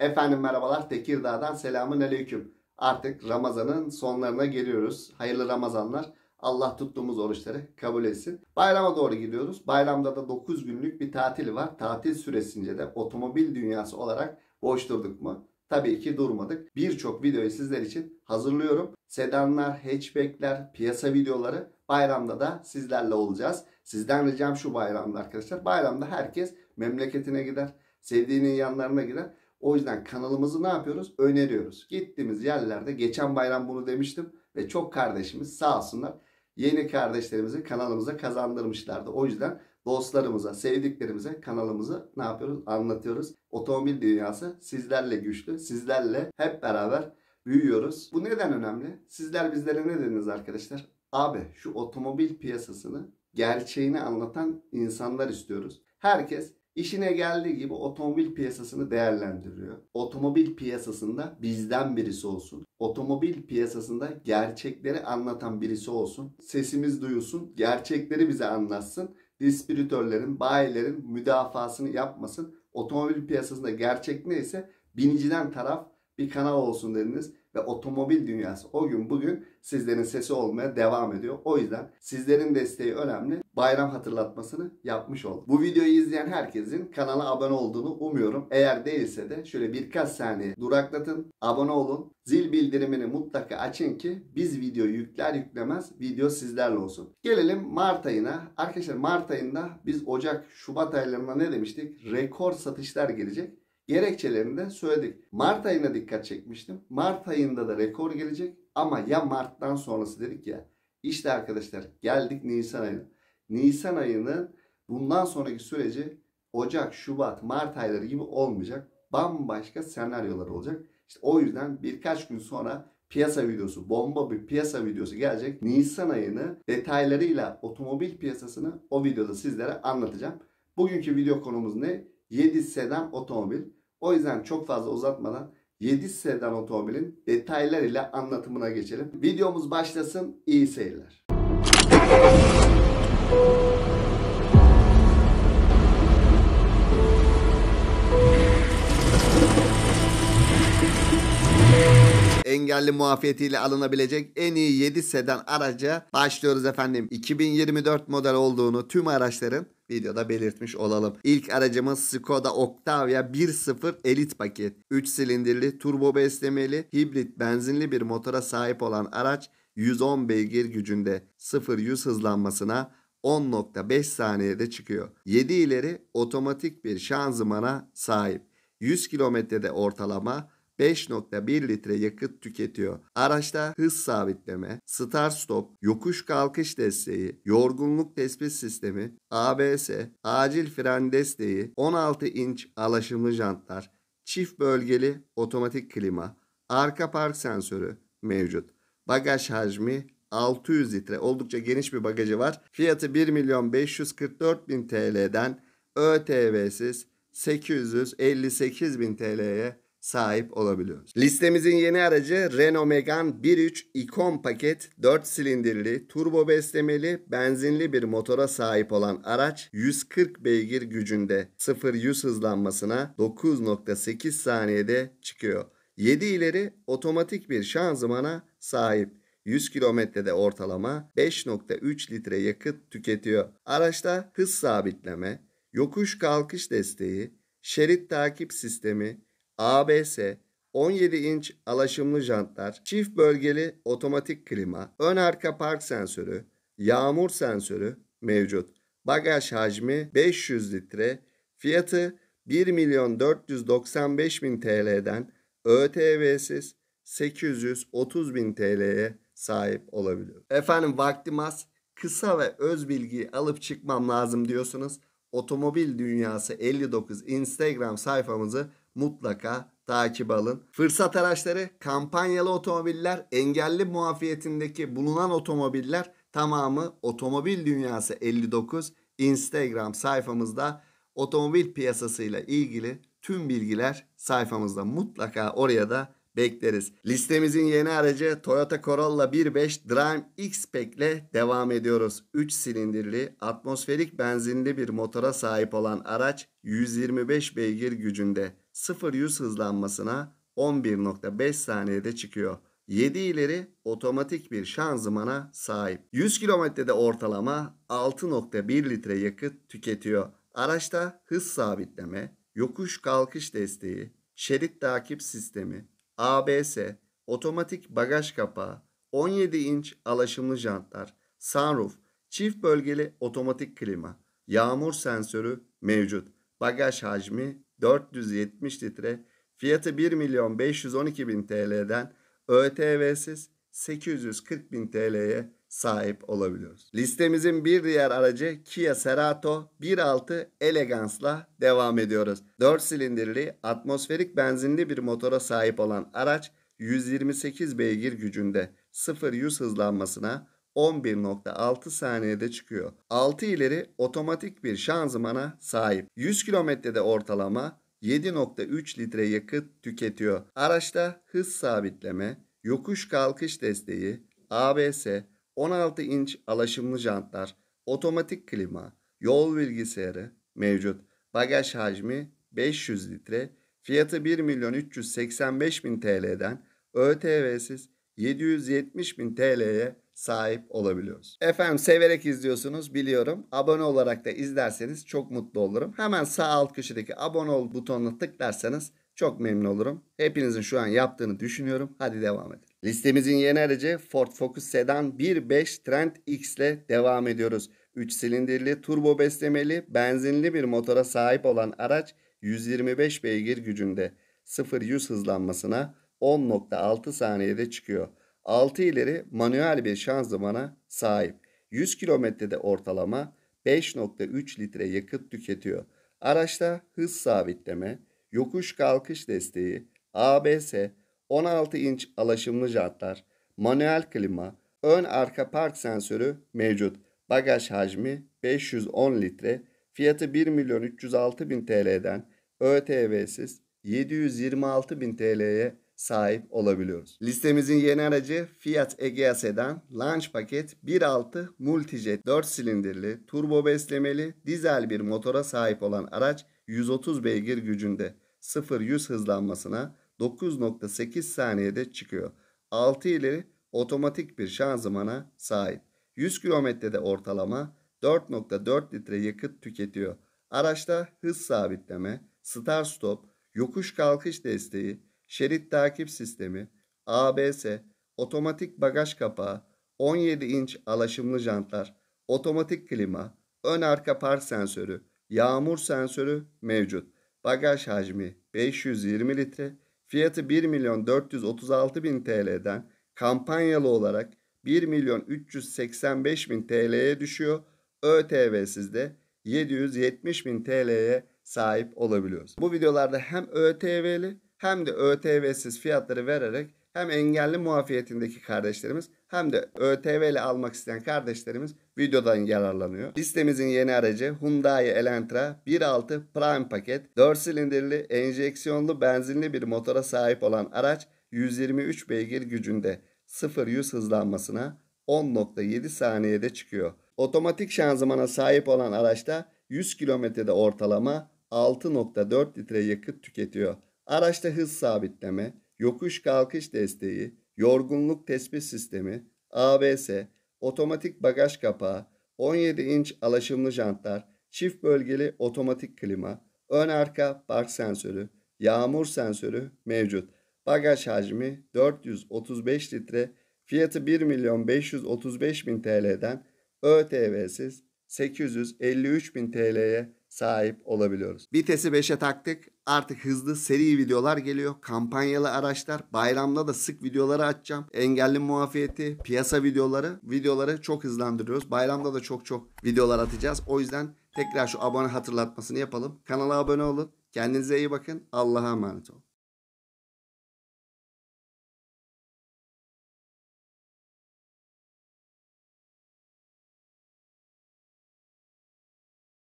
Efendim merhabalar Tekirdağ'dan selamun aleyküm. Artık Ramazan'ın sonlarına geliyoruz. Hayırlı Ramazanlar. Allah tuttuğumuz oruçları kabul etsin. Bayrama doğru gidiyoruz. Bayramda da 9 günlük bir tatil var. Tatil süresince de otomobil dünyası olarak boş durduk mu? Tabii ki durmadık. Birçok videoyu sizler için hazırlıyorum. Sedanlar, hatchbackler, piyasa videoları bayramda da sizlerle olacağız. Sizden ricam şu bayramda arkadaşlar. Bayramda herkes memleketine gider. Sevdiğinin yanlarına gider o yüzden kanalımızı ne yapıyoruz? Öneriyoruz. Gittiğimiz yerlerde geçen bayram bunu demiştim ve çok kardeşimiz sağ olsunlar yeni kardeşlerimizi kanalımıza kazandırmışlardı. O yüzden dostlarımıza, sevdiklerimize kanalımızı ne yapıyoruz? Anlatıyoruz. Otomobil dünyası sizlerle güçlü, sizlerle hep beraber büyüyoruz. Bu neden önemli? Sizler bizlere ne dediniz arkadaşlar? Abi şu otomobil piyasasını gerçeğini anlatan insanlar istiyoruz. Herkes İşine geldiği gibi otomobil piyasasını değerlendiriyor. Otomobil piyasasında bizden birisi olsun. Otomobil piyasasında gerçekleri anlatan birisi olsun. Sesimiz duyulsun, gerçekleri bize anlatsın. Dispiritörlerin, bayilerin müdafasını yapmasın. Otomobil piyasasında gerçek neyse biniciden taraf bir kanal olsun dediniz ve otomobil dünyası o gün bugün sizlerin sesi olmaya devam ediyor. O yüzden sizlerin desteği önemli bayram hatırlatmasını yapmış oldum. Bu videoyu izleyen herkesin kanala abone olduğunu umuyorum. Eğer değilse de şöyle birkaç saniye duraklatın, abone olun. Zil bildirimini mutlaka açın ki biz video yükler yüklemez video sizlerle olsun. Gelelim Mart ayına. Arkadaşlar Mart ayında biz Ocak, Şubat aylarında ne demiştik? Rekor satışlar gelecek. Gerekçelerini de söyledik. Mart ayına dikkat çekmiştim. Mart ayında da rekor gelecek ama ya Mart'tan sonrası dedik ya. İşte arkadaşlar geldik Nisan ayına. Nisan ayının bundan sonraki süreci Ocak, Şubat, Mart ayları gibi olmayacak. Bambaşka senaryolar olacak. İşte o yüzden birkaç gün sonra piyasa videosu, bomba bir piyasa videosu gelecek. Nisan ayını detaylarıyla otomobil piyasasını o videoda sizlere anlatacağım. Bugünkü video konumuz ne? 7 sedan otomobil. O yüzden çok fazla uzatmadan 7 sedan otomobilin detaylarıyla anlatımına geçelim. Videomuz başlasın. İyi seyirler engelli muafiyetiyle alınabilecek en iyi 7 sedan araca başlıyoruz efendim. 2024 model olduğunu tüm araçların videoda belirtmiş olalım. İlk aracımız Skoda Octavia 1.0 Elite paket. 3 silindirli, turbo beslemeli, hibrit benzinli bir motora sahip olan araç 110 beygir gücünde 0-100 hızlanmasına 10.5 saniyede çıkıyor. 7 ileri otomatik bir şanzımana sahip. 100 kilometrede ortalama 5.1 litre yakıt tüketiyor. Araçta hız sabitleme, start stop, yokuş kalkış desteği, yorgunluk tespit sistemi, ABS, acil fren desteği, 16 inç alaşımlı jantlar, çift bölgeli otomatik klima, arka park sensörü mevcut. Bagaj hacmi 600 litre oldukça geniş bir bagajı var. Fiyatı 1 milyon 544 bin TL'den ÖTV'siz 858 bin TL'ye sahip olabiliyoruz. Listemizin yeni aracı Renault Megane 1.3 ikon paket 4 silindirli, turbo beslemeli, benzinli bir motora sahip olan araç 140 beygir gücünde 0-100 hızlanmasına 9.8 saniyede çıkıyor. 7 ileri otomatik bir şanzımana sahip. 100 kilometrede ortalama 5.3 litre yakıt tüketiyor. Araçta hız sabitleme, yokuş kalkış desteği, şerit takip sistemi, ABS, 17 inç alaşımlı jantlar, çift bölgeli otomatik klima, ön arka park sensörü, yağmur sensörü mevcut. Bagaj hacmi 500 litre, fiyatı 1 milyon 495 bin TL'den ÖTV'siz 830 bin TL'ye sahip olabiliyorum. Efendim vaktim az kısa ve öz bilgiyi alıp çıkmam lazım diyorsunuz. Otomobil Dünyası 59 Instagram sayfamızı mutlaka takip alın. Fırsat araçları, kampanyalı otomobiller, engelli muafiyetindeki bulunan otomobiller tamamı Otomobil Dünyası 59 Instagram sayfamızda otomobil piyasasıyla ilgili tüm bilgiler sayfamızda mutlaka oraya da bekleriz. Listemizin yeni aracı Toyota Corolla 1.5 Drive X-Pack ile devam ediyoruz. 3 silindirli atmosferik benzinli bir motora sahip olan araç 125 beygir gücünde 0-100 hızlanmasına 11.5 saniyede çıkıyor. 7 ileri otomatik bir şanzımana sahip. 100 kilometrede ortalama 6.1 litre yakıt tüketiyor. Araçta hız sabitleme, yokuş kalkış desteği, şerit takip sistemi, ABS, otomatik bagaj kapağı, 17 inç alaşımlı jantlar, sunroof, çift bölgeli otomatik klima, yağmur sensörü mevcut. Bagaj hacmi 470 litre, fiyatı 1 milyon 512 bin TL'den ÖTV'siz 840 bin TL'ye sahip olabiliyoruz. Listemizin bir diğer aracı Kia Cerato 1.6 Elegance'la devam ediyoruz. 4 silindirli atmosferik benzinli bir motora sahip olan araç 128 beygir gücünde 0-100 hızlanmasına 11.6 saniyede çıkıyor. 6 ileri otomatik bir şanzımana sahip. 100 kilometrede ortalama 7.3 litre yakıt tüketiyor. Araçta hız sabitleme, yokuş kalkış desteği, ABS, 16 inç alaşımlı jantlar, otomatik klima, yol bilgisayarı mevcut. Bagaj hacmi 500 litre, fiyatı 1 milyon 385 bin TL'den ÖTV'siz 770 bin TL'ye sahip olabiliyoruz. Efendim severek izliyorsunuz biliyorum. Abone olarak da izlerseniz çok mutlu olurum. Hemen sağ alt köşedeki abone ol butonuna tıklarsanız çok memnun olurum. Hepinizin şu an yaptığını düşünüyorum. Hadi devam edelim. Listemizin yeni aracı Ford Focus Sedan 1.5 Trend X ile devam ediyoruz. 3 silindirli turbo beslemeli benzinli bir motora sahip olan araç 125 beygir gücünde 0-100 hızlanmasına 10.6 saniyede çıkıyor. 6 ileri manuel bir şanzımana sahip. 100 kilometrede ortalama 5.3 litre yakıt tüketiyor. Araçta hız sabitleme, yokuş kalkış desteği, ABS, 16 inç alaşımlı jantlar, manuel klima, ön arka park sensörü mevcut. Bagaj hacmi 510 litre, fiyatı 1 milyon 306 bin TL'den ÖTV'siz 726 bin TL'ye sahip olabiliyoruz. Listemizin yeni aracı Fiat Egea Sedan Launch Paket 1.6 Multijet 4 silindirli, turbo beslemeli, dizel bir motora sahip olan araç 130 beygir gücünde 0-100 hızlanmasına 9.8 saniyede çıkıyor. 6 ileri otomatik bir şanzımana sahip. 100 kilometrede ortalama 4.4 litre yakıt tüketiyor. Araçta hız sabitleme, start stop, yokuş kalkış desteği, şerit takip sistemi, ABS, otomatik bagaj kapağı, 17 inç alaşımlı jantlar, otomatik klima, ön arka park sensörü, yağmur sensörü mevcut. Bagaj hacmi 520 litre, fiyatı 1 milyon 436 bin TL'den kampanyalı olarak 1 milyon 385 bin TL'ye düşüyor. ÖTV'siz de 770 bin TL'ye sahip olabiliyoruz. Bu videolarda hem ÖTV'li hem de ÖTV'siz fiyatları vererek hem engelli muafiyetindeki kardeşlerimiz hem de ÖTV ile almak isteyen kardeşlerimiz videodan yararlanıyor. Listemizin yeni aracı Hyundai Elantra 1.6 Prime paket 4 silindirli enjeksiyonlu benzinli bir motora sahip olan araç 123 beygir gücünde 0-100 hızlanmasına 10.7 saniyede çıkıyor. Otomatik şanzımana sahip olan araçta 100 kilometrede ortalama 6.4 litre yakıt tüketiyor. Araçta hız sabitleme, yokuş kalkış desteği, yorgunluk tespit sistemi, ABS, otomatik bagaj kapağı, 17 inç alaşımlı jantlar, çift bölgeli otomatik klima, ön arka park sensörü, yağmur sensörü mevcut. Bagaj hacmi 435 litre, fiyatı 1 milyon 535 bin TL'den ÖTV'siz 853 bin TL'ye sahip olabiliyoruz. Vitesi 5'e taktık. Artık hızlı seri videolar geliyor. Kampanyalı araçlar. Bayramda da sık videoları açacağım. Engelli muafiyeti, piyasa videoları. Videoları çok hızlandırıyoruz. Bayramda da çok çok videolar atacağız. O yüzden tekrar şu abone hatırlatmasını yapalım. Kanala abone olun. Kendinize iyi bakın. Allah'a emanet olun.